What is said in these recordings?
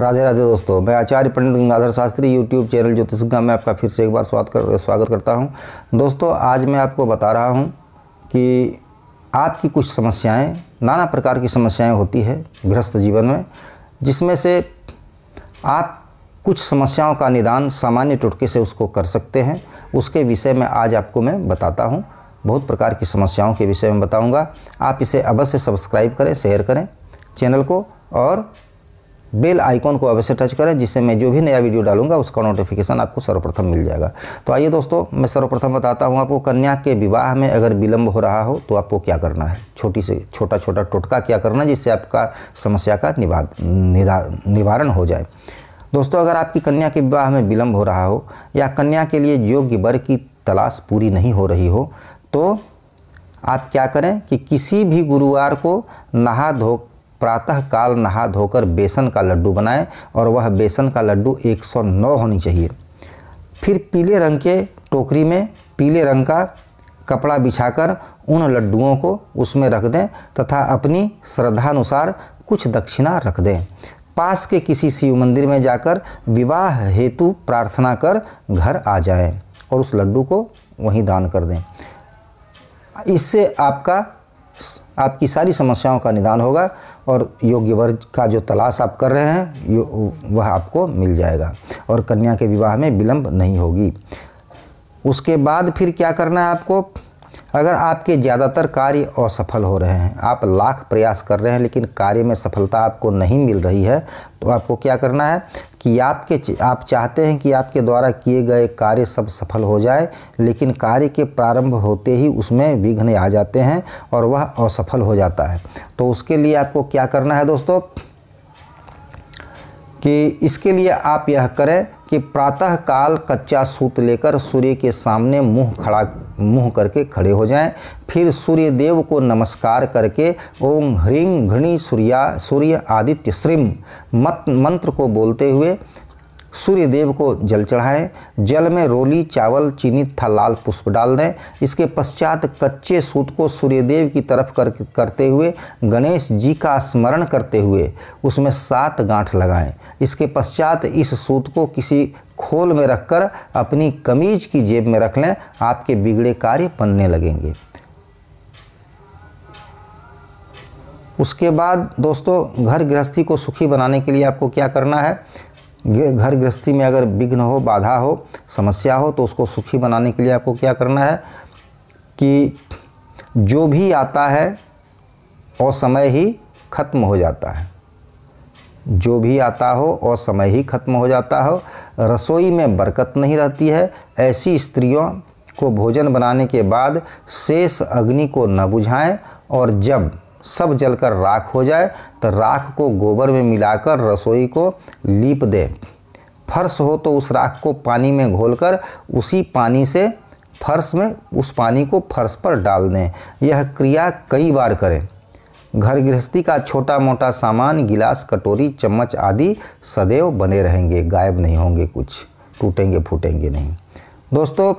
राधे राधे दोस्तों मैं Acharya Pandit Gangadhar Shastri YouTube channel ज्योतिषगा में आपका फिर से एक बार स्वागत कर स्वागत करता हूं दोस्तों आज मैं आपको बता रहा हूं कि आपकी कुछ समस्याएं नाना प्रकार की समस्याएं होती है गृहस्थ जीवन में जिसमें से आप कुछ समस्याओं का निदान सामान्य टुटके से उसको कर सकते हैं उसके विषय में आज आपको मैं बताता हूँ बहुत प्रकार की समस्याओं के विषय में बताऊँगा आप इसे अवश्य सब्सक्राइब करें शेयर करें चैनल को और बेल आइकॉन को अवश्य टच करें जिससे मैं जो भी नया वीडियो डालूंगा उसका नोटिफिकेशन आपको सर्वप्रथम मिल जाएगा तो आइए दोस्तों मैं सर्वप्रथम बताता हूँ आपको कन्या के विवाह में अगर विलम्ब हो रहा हो तो आपको क्या करना है छोटी से छोटा छोटा टोटका क्या करना है जिससे आपका समस्या का निवारण हो जाए दोस्तों अगर आपकी कन्या के विवाह में विलम्ब हो रहा हो या कन्या के लिए योग्य वर्ग की तलाश पूरी नहीं हो रही हो तो आप क्या करें कि किसी भी गुरुवार को नहा धो प्रातः काल नहा धोकर बेसन का लड्डू बनाएं और वह बेसन का लड्डू 109 होनी चाहिए फिर पीले रंग के टोकरी में पीले रंग का कपड़ा बिछाकर उन लड्डुओं को उसमें रख दें तथा अपनी श्रद्धानुसार कुछ दक्षिणा रख दें पास के किसी शिव मंदिर में जाकर विवाह हेतु प्रार्थना कर घर आ जाए और उस लड्डू को वहीं दान कर दें इससे आपका आपकी सारी समस्याओं का निदान होगा और योग्य वर्ग का जो तलाश आप कर रहे हैं वह आपको मिल जाएगा और कन्या के विवाह में विलंब नहीं होगी उसके बाद फिर क्या करना है आपको अगर आपके ज़्यादातर कार्य असफल हो रहे हैं आप लाख प्रयास कर रहे हैं लेकिन कार्य में सफलता आपको नहीं मिल रही है तो आपको क्या करना है कि आपके आप चाहते हैं कि आपके द्वारा किए गए कार्य सब सफल हो जाए लेकिन कार्य के प्रारंभ होते ही उसमें विघ्न आ जाते हैं और वह असफल हो जाता है तो उसके लिए आपको क्या करना है दोस्तों कि इसके लिए आप यह करें कि प्रातःकाल कच्चा सूत लेकर सूर्य के सामने मुंह खड़ा मुंह करके खड़े हो जाएं फिर सूर्य देव को नमस्कार करके ओम ह्रीं घृणी सूर्या सूर्य आदित्य श्रीम मत मंत्र को बोलते हुए सूर्य देव को जल चढ़ाएं जल में रोली चावल चीनी तथा लाल पुष्प डाल दें इसके पश्चात कच्चे सूत को सूर्यदेव की तरफ कर करते हुए गणेश जी का स्मरण करते हुए उसमें सात गांठ लगाएं इसके पश्चात इस सूत को किसी खोल में रखकर अपनी कमीज की जेब में रख लें आपके बिगड़े कार्य बनने लगेंगे उसके बाद दोस्तों घर गृहस्थी को सुखी बनाने के लिए आपको क्या करना है घर गृहस्थी में अगर विघ्न हो बाधा हो समस्या हो तो उसको सुखी बनाने के लिए आपको क्या करना है कि जो भी आता है और समय ही खत्म हो जाता है जो भी आता हो और समय ही खत्म हो जाता हो रसोई में बरकत नहीं रहती है ऐसी स्त्रियों को भोजन बनाने के बाद शेष अग्नि को न बुझाएं और जब सब जलकर राख हो जाए तो राख को गोबर में मिलाकर रसोई को लीप दे फर्श हो तो उस राख को पानी में घोलकर उसी पानी से फर्श में उस पानी को फर्श पर डाल दें यह क्रिया कई बार करें घर गृहस्थी का छोटा मोटा सामान गिलास कटोरी चम्मच आदि सदैव बने रहेंगे गायब नहीं होंगे कुछ टूटेंगे फूटेंगे नहीं दोस्तों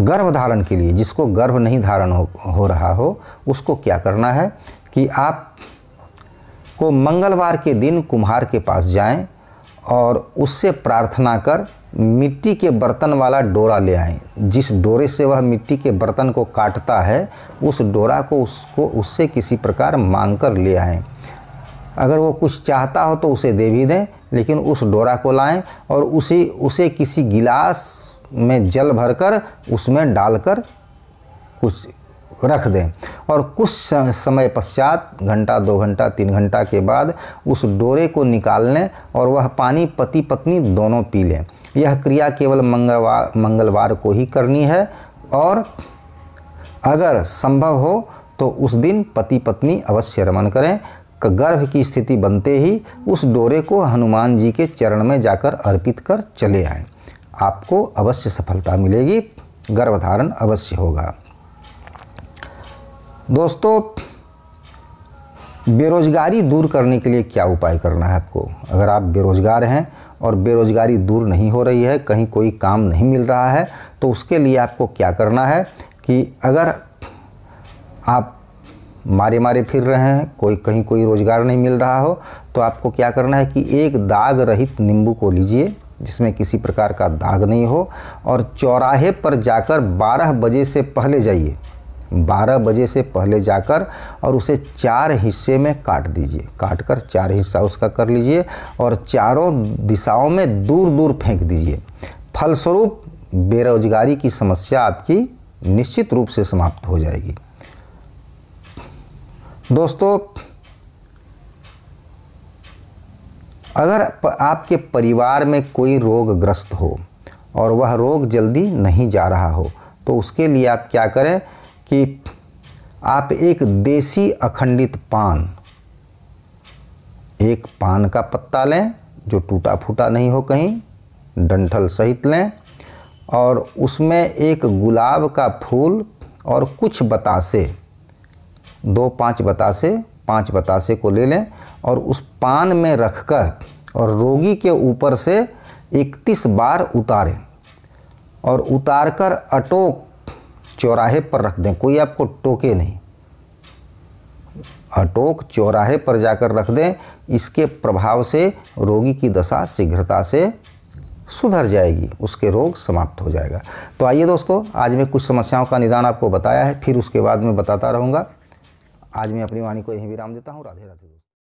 गर्भ धारण के लिए जिसको गर्भ नहीं धारण हो, हो रहा हो उसको क्या करना है कि आप को मंगलवार के दिन कुम्हार के पास जाएं और उससे प्रार्थना कर मिट्टी के बर्तन वाला डोरा ले आएँ जिस डोरे से वह मिट्टी के बर्तन को काटता है उस डोरा को उसको उससे किसी प्रकार मांग कर ले आएं अगर वो कुछ चाहता हो तो उसे दे भी दें लेकिन उस डोरा को लाएं और उसे उसे किसी गिलास में जल भरकर उसमें डालकर कुछ रख दें और कुछ समय पश्चात घंटा दो घंटा तीन घंटा के बाद उस डोरे को निकाल लें और वह पानी पति पत्नी दोनों पी लें यह क्रिया केवल मंगलवार मंगलवार को ही करनी है और अगर संभव हो तो उस दिन पति पत्नी अवश्य रमन करें गर्भ की स्थिति बनते ही उस डोरे को हनुमान जी के चरण में जाकर अर्पित कर चले आएँ आपको अवश्य सफलता मिलेगी गर्भधारण अवश्य होगा दोस्तों बेरोजगारी दूर करने के लिए क्या उपाय करना है आपको अगर आप बेरोजगार हैं और बेरोजगारी दूर नहीं हो रही है कहीं कोई काम नहीं मिल रहा है तो उसके लिए आपको क्या करना है कि अगर आप मारे मारे फिर रहे हैं कोई कहीं कोई रोज़गार नहीं मिल रहा हो तो आपको क्या करना है कि एक दाग रहित नींबू को लीजिए जिसमें किसी प्रकार का दाग नहीं हो और चौराहे पर जाकर 12 बजे से पहले जाइए 12 बजे से पहले जाकर और उसे चार हिस्से में काट दीजिए काट कर चार हिस्सा उसका कर लीजिए और चारों दिशाओं में दूर दूर फेंक दीजिए फलस्वरूप बेरोजगारी की समस्या आपकी निश्चित रूप से समाप्त हो जाएगी दोस्तों अगर आपके परिवार में कोई रोगग्रस्त हो और वह रोग जल्दी नहीं जा रहा हो तो उसके लिए आप क्या करें कि आप एक देसी अखंडित पान एक पान का पत्ता लें जो टूटा फूटा नहीं हो कहीं डंठल सहित लें और उसमें एक गुलाब का फूल और कुछ बतासे दो पांच बतासे पांच बतासे को ले लें और उस पान में रखकर और रोगी के ऊपर से 31 बार उतारें और उतारकर अटोक चौराहे पर रख दें कोई आपको टोके नहीं अटोक चौराहे पर जाकर रख दें इसके प्रभाव से रोगी की दशा शीघ्रता से सुधर जाएगी उसके रोग समाप्त हो जाएगा तो आइए दोस्तों आज मैं कुछ समस्याओं का निदान आपको बताया है फिर उसके बाद मैं बताता रहूँगा आज मैं अपनी वाणी को यहीं विराम देता हूँ राधे राधे